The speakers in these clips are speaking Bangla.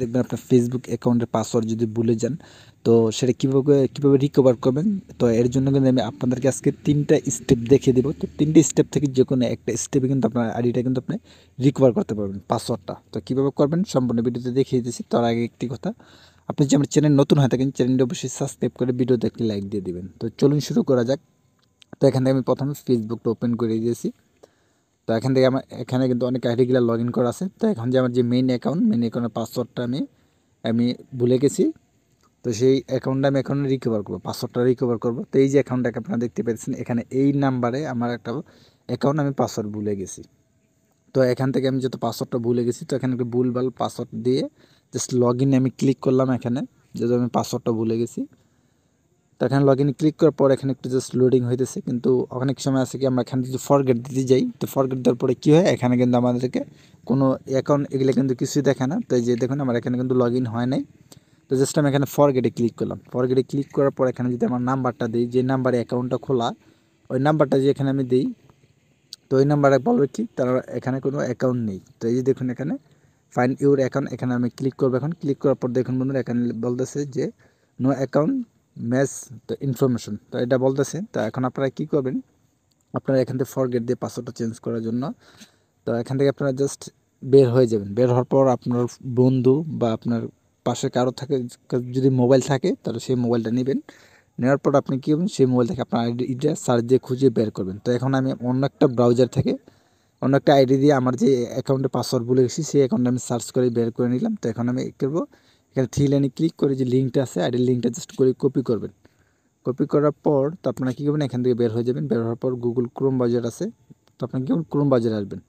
দেখবেন আপনার ফেসবুক অ্যাকাউন্টের পাসওয়ার্ড যদি ভুলে যান তো সেটা কীভাবে কীভাবে রিকভার করবেন তো এর জন্য কিন্তু আমি আপনাদেরকে আজকে তিনটা স্টেপ দেখিয়ে দেবো তো তিনটে স্টেপ থেকে যে কোনো একটা স্টেপে কিন্তু আপনার আইডিটা কিন্তু আপনি রিকভার করতে পারবেন পাসওয়ার্ডটা তো কীভাবে করবেন সম্পূর্ণ ভিডিওতে দেখিয়ে দিয়েছি তার আগে একটি কথা আপনি যদি আমার চ্যানেল নতুন হয়ে থাকেন চ্যানেলটি অবশ্যই সাবস্ক্রাইব করে ভিডিওতে একটি লাইক দিয়ে দেবেন তো চলুন শুরু করা যাক তো এখান থেকে আমি প্রথমে ফেসবুকটা ওপেন করে দিয়েছি তো এখান থেকে আমার এখানে কিন্তু অনেক আইডিগুলা লগ ইন করা আছে তো এখন যে আমার যে মেইন অ্যাকাউন্ট মেইন অ্যাকাউন্টের পাসওয়ার্ডটা আমি আমি ভুলে গেছি তো সেই অ্যাকাউন্টটা আমি এখন রিকভার করবো পাসওয়ার্ডটা রিকভার করবো তো এই যে অ্যাকাউন্টটাকে আপনারা দেখতে পেয়েছেন এখানে এই নাম্বারে আমার একটা অ্যাকাউন্ট আমি পাসওয়ার্ড ভুলে গেছি তো এখান থেকে আমি যত পাসওয়ার্ডটা ভুলে গেছি তো এখানে একটু ভুলভাল পাসওয়ার্ড দিয়ে জাস্ট লগ আমি ক্লিক করলাম এখানে যেহেতু আমি পাসওয়ার্ডটা ভুলে গেছি তো এখানে লগ ইন ক্লিক করার পর এখানে একটু জাস্ট লোডিং হইতেছে কিন্তু অনেক সময় আছে কি আমরা এখানে যদি ফরগেট দিতে যাই তো ফরগেট দেওয়ার পরে কী হয় এখানে কিন্তু আমাদেরকে কোনো অ্যাকাউন্ট এগুলো কিন্তু কিছুই দেখে না তো যে দেখুন আমার এখানে কিন্তু লগ ইন হয় নাই তো জাস্ট আমি এখানে ফরগেটে ক্লিক করলাম ফরগেটে ক্লিক করার পর এখানে যদি আমার নাম্বারটা দিই যে নাম্বারে অ্যাকাউন্টটা খোলা ওই নাম্বারটা যে এখানে আমি দিই তো ওই নাম্বারে বলবে কি তার এখানে কোনো অ্যাকাউন্ট নেই তো এই যে দেখুন এখানে ফাইন ইউর অ্যাকাউন্ট এখানে আমি ক্লিক করবো এখন ক্লিক করার পর দেখুন বন্ধুরা এখানে বলতেছে যে no account match the information তো এটা বলতেছে তো এখন আপনারা কি করবেন আপনারা এখান থেকে ফরগেট দিয়ে পাসওয়ার্ডটা চেঞ্জ করার জন্য তো এখান থেকে আপনারা জাস্ট বের হয়ে যাবেন বের হওয়ার পর আপনার বন্ধু বা আপনার পাশে কারো থাকে যদি মোবাইল থাকে তাহলে সেই মোবাইলটা নেবেন নেওয়ার পর আপনি কী করবেন সেই মোবাইল থেকে আপনার আইডিটা সার্চ দিয়ে খুঁজে বের করবেন তো এখন আমি অন্য একটা ব্রাউজার থেকে অন্য একটা আইডি দিয়ে আমার যে অ্যাকাউন্টে পাসওয়ার্ড বলে গেছি সেই অ্যাকাউন্টে আমি সার্চ করে বের করে নিলাম তো এখন আমি করবো এখানে থ্রি লাইনে ক্লিক করে যে লিঙ্কটা আছে আইডির লিঙ্কটা জাস্ট করে কপি করবেন কপি করার পর তো আপনারা কী করবেন এখান থেকে বের হয়ে যাবেন বের হওয়ার পর গুগল ক্রোম বাজার আছে তো আপনার কী ক্রোম বাজারে আসবেন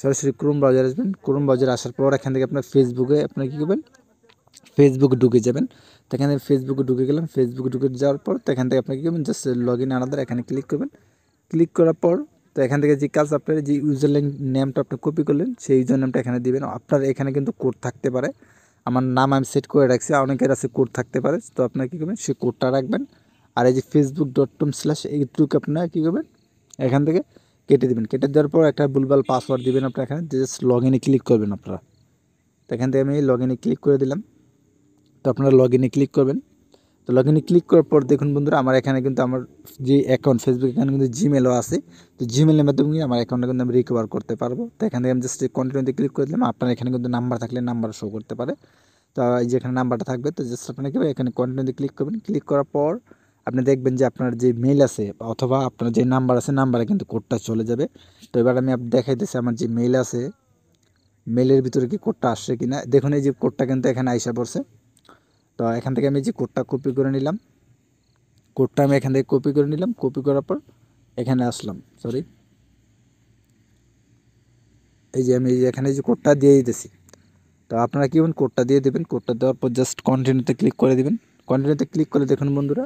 সরাসরি ক্রোম বাজার আসবেন ক্রোম বাজার আসার পর এখান থেকে আপনার ফেসবুকে আপনার কী করবেন ফেসবুকে ঢুকে যাবেন তো এখানে ফেসবুকে ঢুকে গেলাম ফেসবুকে ঢুকে যাওয়ার পর তো এখান থেকে আপনার কী করবেন জাস্ট লগ ইন আনাদার এখানে ক্লিক করবেন ক্লিক করার পর তো এখান থেকে যে কাজ আপনার যে ইউজার নেমটা আপনি কপি করলেন সেই ইউজার নেমটা এখানে দিবেন আপনার এখানে কিন্তু কোড থাকতে পারে আমার নাম আমি সেট করে রাখছি অনেকের আছে কোড থাকতে পারে তো আপনারা কী করবেন সেই কোডটা রাখবেন আর এই যে ফেসবুক ডট কম স্ল্যাশ এইটুকু আপনারা কী করবেন এখান থেকে কেটে দেবেন কেটে দেওয়ার পর একটা ভুলভাল পাসওয়ার্ড দেবেন আপনারা এখানে জাস্ট লগ ইনে ক্লিক করবেন আপনারা তো এখান থেকে আমি লগ ইনে ক্লিক করে দিলাম তো আপনারা লগ ইনে ক্লিক করবেন তো লগ ইনে ক্লিক করার পর দেখুন বন্ধুরা আমার এখানে কিন্তু আমার যে অ্যাকাউন্ট ফেসবুক এখানে কিন্তু জিমেলও আছে তো জিমেলের মাধ্যমে আমার অ্যাকাউন্টটা কিন্তু আমি রিকভার করতে পারবো তো এখানে আমি জাস্ট কন্টিনিউতে ক্লিক করে দিলাম আপনার এখানে কিন্তু নাম্বার থাকলে নাম্বার শো করতে পারে তো এই যে এখানে নাম্বারটা থাকবে তো জাস্ট আপনি কী এখানে কন্টিনিউতে ক্লিক করবেন ক্লিক করার পর আপনি দেখবেন যে আপনার যে মেল আছে অথবা আপনার যে নাম্বার আছে নাম্বারে কিন্তু কোডটা চলে যাবে তো এবার আমি দেখাই দিচ্ছি আমার যে মেল আছে মেলের ভিতরে কি কোডটা আসছে কিনা দেখুন এই যে কোডটা কিন্তু এখানে আইসা পড়ছে তো এখান থেকে আমি যে কোডটা কপি করে নিলাম কোডটা আমি এখান থেকে কপি করে নিলাম কপি করার পর এখানে আসলাম সরি এই যে আমি এখানে যে কোডটা দিয়ে দিতেছি তো আপনারা কী বলুন কোডটা দিয়ে দেবেন কোডটা দেওয়ার পর জাস্ট কন্টিনিউতে ক্লিক করে দেবেন কন্টিনিউতে ক্লিক করে দেখুন বন্ধুরা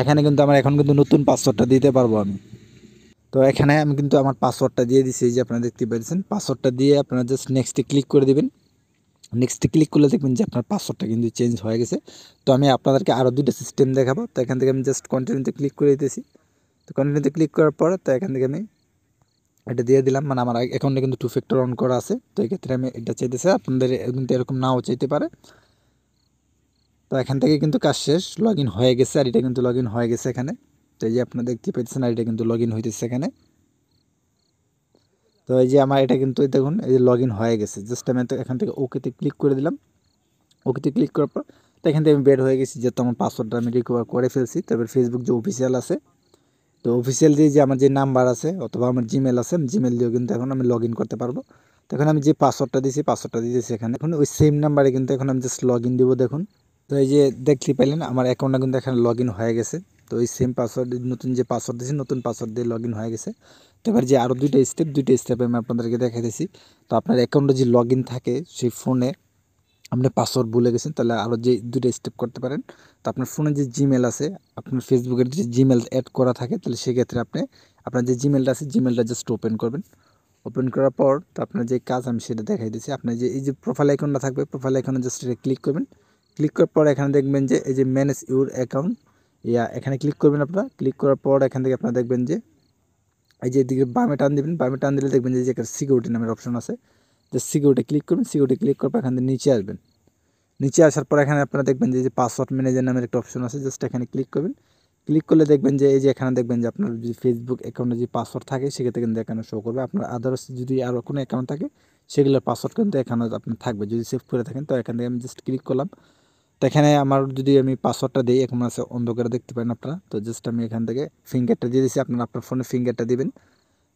এখানে কিন্তু আমার এখন কিন্তু নতুন পাসওয়ার্ডটা দিতে পারবো আমি তো এখানে আমি কিন্তু আমার পাসওয়ার্ডটা দিয়ে দিছি এই যে আপনারা দেখতে পাচ্ছেন পাসওয়ার্ডটা দিয়ে আপনারা জাস্ট নেক্সটে ক্লিক করে দেবেন নেক্সটে ক্লিক করলে দেখবেন যে আপনার পাসওয়ার্ডটা কিন্তু চেঞ্জ হয়ে গেছে তো আমি আপনাদেরকে আরও দুইটা সিস্টেম দেখাবো তো এখান থেকে আমি জাস্ট কন্টিনিউতে ক্লিক করে দিতেছি তো কন্টিনিউতে ক্লিক করার পর তো এখান থেকে আমি এটা দিয়ে দিলাম মানে আমার অ্যাকাউন্টে কিন্তু টু ফ্যাক্টর অন করা আছে তো এক্ষেত্রে আমি এটা চাইতেছি আপনাদের কিন্তু এরকম নাও চাইতে পারে তো এখান থেকে কিন্তু কাজ শেষ লগ হয়ে গেছে আর এটা কিন্তু লগ হয়ে গেছে এখানে তো এই যে আপনারা দেখতে পাইতেছেন আর এটা কিন্তু লগ ইন হইতেছে এখানে তো এই যে আমার এটা কিন্তু দেখুন এই যে লগ হয়ে গেছে জাস্ট আমি এখান থেকে ওকেতে ক্লিক করে দিলাম ওকেতে ক্লিক করার পর তো এখান থেকে আমি বের হয়ে গেছি যেহেতু আমার পাসওয়ার্ডটা আমি রিকভার করে ফেলছি তারপর ফেসবুক যে অফিসিয়াল আছে তো অফিসিয়াল দিয়ে যে আমার যে নাম্বার আছে অথবা আমার জিমেল আছে জিমেল দিয়েও কিন্তু এখন আমি লগ করতে পারবো তখন আমি যে পাসওয়ার্ডটা দিয়েছি পাসওয়ার্ডটা দিয়েছি এখানে এখন ওই সেম নাম্বারে কিন্তু এখন আমি জাস্ট লগ ইন দেবো দেখুন তো এই যে দেখতে পাইলেন আমার অ্যাকাউন্টটা কিন্তু এখানে লগ হয়ে গেছে তো ওই সেম পাসওয়ার্ড নতুন যে পাসওয়ার্ড দিয়েছি নতুন পাসওয়ার্ড দিয়ে লগ হয়ে গেছে এবার যে আরও দুইটা স্টেপ দুইটা স্টেপ আমি আপনাদেরকে দেখাইতেছি তো আপনার অ্যাকাউন্টে যে লগ থাকে সেই ফোনে আপনি পাসওয়ার্ড ভুলে গেছেন তাহলে আরও যে দুটো স্টেপ করতে পারেন তো আপনার ফোনে যে জিমেল আছে আপনার ফেসবুকের যে জিমেল অ্যাড করা থাকে তাহলে সেক্ষেত্রে আপনি আপনার যে জিমেলটা আছে জিমেলটা জাস্ট ওপেন করবেন ওপেন করার পর তো আপনার যে কাজ আমি সেটা দেখাই দিচ্ছি আপনার যে এই যে প্রোফাইল অ্যাকাউন্টটা থাকবে প্রোফাইল আইকনে জাস্ট এটা ক্লিক করবেন ক্লিক করার পর এখানে দেখবেন যে এই যে ম্যানেজ ইউর অ্যাকাউন্ট ইয়া এখানে ক্লিক করবেন আপনারা ক্লিক করার পর এখান থেকে আপনারা দেখবেন যে এই যে এদিকে বামে টান দেবেন বামে টান দিলে দেখবেন যে এখানে সিকিউরিটি নামের অপশন আছে যে সিকিউরিটি ক্লিক করবেন সিকিউরিটি ক্লিক করার পর এখান থেকে নিচে আসবেন নিচে আসার পর এখানে আপনারা দেখবেন যে পাসওয়ার্ড ম্যানেজার নামের একটা অপশন আছে জাস্ট এখানে ক্লিক করবেন ক্লিক করলে দেখবেন যে এই যে এখানে দেখবেন যে আপনার যদি ফেসবুক অ্যাকাউন্টে যে পাসওয়ার্ড থাকে সেক্ষেত্রে কিন্তু এখানে শো করবে আপনার আদার্স যদি আরও কোনো অ্যাকাউন্ট থাকে সেগুলোর পাসওয়ার্ড কিন্তু এখানে আপনার থাকবে যদি সেভ করে থাকেন তো এখান থেকে আমি জাস্ট ক্লিক করলাম তো এখানে আমার যদি আমি পাসওয়ার্ডটা দিই এখন আছে অন্ধকারে দেখতে পারেন আপনারা তো জাস্ট আমি এখান থেকে ফিঙ্গারটা দিয়ে দিচ্ছি আপনারা আপনার ফোনে ফিঙ্গারটা দিবেন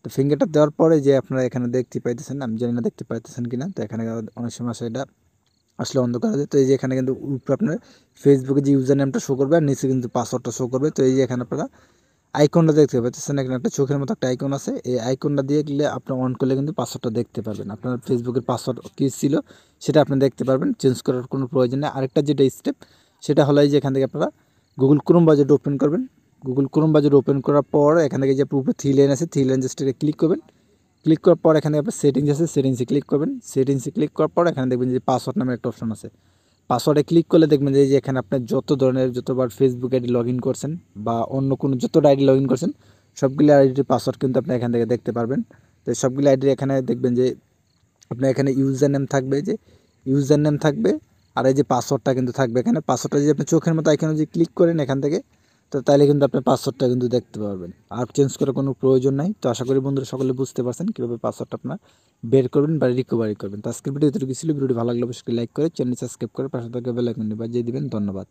তো ফিঙ্গারটা দেওয়ার পরে যে আপনারা এখানে দেখতে পাইতেছেন আমি জানি না দেখতে পাইতেছেন কি না তো এখানে অনেক সময় আসে এটা আসলে অন্ধকার আছে তো এই যে এখানে কিন্তু উপরে আপনার ফেসবুকে যে ইউজার নেমটা শো করবে আর নিচে কিন্তু পাসওয়ার্ডটা শো করবে তো এই যে এখানে আপনারা আইকনটা দেখতে পাচ্ছেন এখানে একটা চোখের মতো একটা আইকন আছে এই আইকনটা দিয়ে গেলে আপনার অন করলে কিন্তু পাসওয়ার্ডটা দেখতে পাবেন আপনার ফেসবুকের পাসওয়ার্ড কী ছিল সেটা আপনি দেখতে পারবেন চেঞ্জ করার কোনো প্রয়োজন নেই আরেকটা যেটা স্টেপ সেটা হলো যে এখান থেকে আপনারা গুগল ক্রোম বাজেট ওপেন করবেন গুগল ক্রোম বাজেট ওপেন করার পর এখান থেকে যে উপরে থ্রি লাইন আছে থ্রি লাইন জাস্ট ক্লিক করবেন ক্লিক করার পর এখানে আপনার সেটিংস আছে সেটিংসে ক্লিক করবেন সেটিংসে ক্লিক করার পর এখানে দেখবেন যে পাসওয়ার্ড নামে একটা অপশন আছে পাসওয়ার্ডে ক্লিক করলে দেখবেন যে এখানে আপনি যত ধরনের যতবার ফেসবুক আইডি লগ করছেন বা অন্য কোনো যত আইডি লগ করছেন সবগুলি আইডির পাসওয়ার্ড কিন্তু আপনি এখান থেকে দেখতে পারবেন তো সবগুলি আইডির এখানে দেখবেন যে আপনার এখানে ইউজার নেম থাকবে যে ইউজার নেম থাকবে আর এই যে পাসওয়ার্ডটা কিন্তু থাকবে এখানে পাসওয়ার্ডটা যদি আপনি চোখের মতো এখানে যদি ক্লিক করেন এখান থেকে তো তাহলে কিন্তু আপনার পাসওয়ার্ডটা কিন্তু দেখতে পারবেন আর চেঞ্জ করার কোনো প্রয়োজন নাই তো আশা করি বন্ধুরা সকলে বুঝতে পারছেন কীভাবে পাসওয়ার্ডটা আপনার বের করবেন বা রিকভারি করবেন তো আজকের ভিডিও এতটুকু ছিল ভিডিওটি ভালো লাগলে অবশ্যই লাইক করে চ্যানেল সাবস্ক্রাইব করে পাশে থাকা বেলাইকনটি বাজিয়ে দেবেন ধন্যবাদ